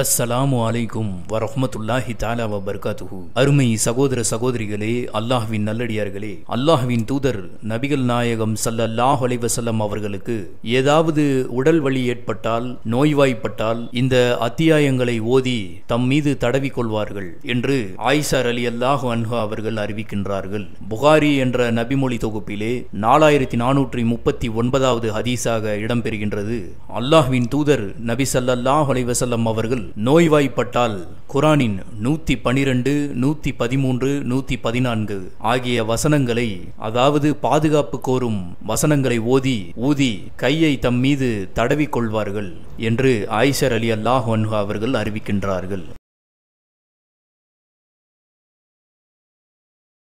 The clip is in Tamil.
அஸ்ஸலாமு அலைக்கும் வரஹமத்துல்லாஹி தாலா வபர்காத்துஹு அருமை சகோதர சகோதரிகளே அல்லாஹ்வின் நல்லடியார்களே அல்லாஹ்வின் தூதர் நபிகள் நாயகம் சல்லல்லாஹ் அலைவசல்லம் அவர்களுக்கு ஏதாவது உடல் வலி ஏற்பட்டால் நோய்வாய்ப்பட்டால் இந்த அத்தியாயங்களை ஓதி தம் மீது தடவிக்கொள்வார்கள் என்று ஆயிஷார் அலி அல்லாஹ் அன்ஹா அவர்கள் அறிவிக்கின்றார்கள் புகாரி என்ற நபிமொழி தொகுப்பிலே நாலாயிரத்தி நானூற்றி முப்பத்தி ஒன்பதாவது ஹதீஸாக இடம்பெறுகின்றது அல்லாஹ்வின் தூதர் நபி சல்லல்லாஹ் அலைவசல்லம் அவர்கள் நோய்வாய்ப்பட்டால் குரானின் நூத்தி பனிரெண்டு நூத்தி பதிமூன்று நூத்தி பதினான்கு ஆகிய வசனங்களை அதாவது பாதுகாப்பு கோரும் வசனங்களை ஓதி ஊதி கையை தம் மீது தடவி கொள்வார்கள் என்று ஆயிஷர் அலி அல்லாஹ் அவர்கள் அறிவிக்கின்றார்கள்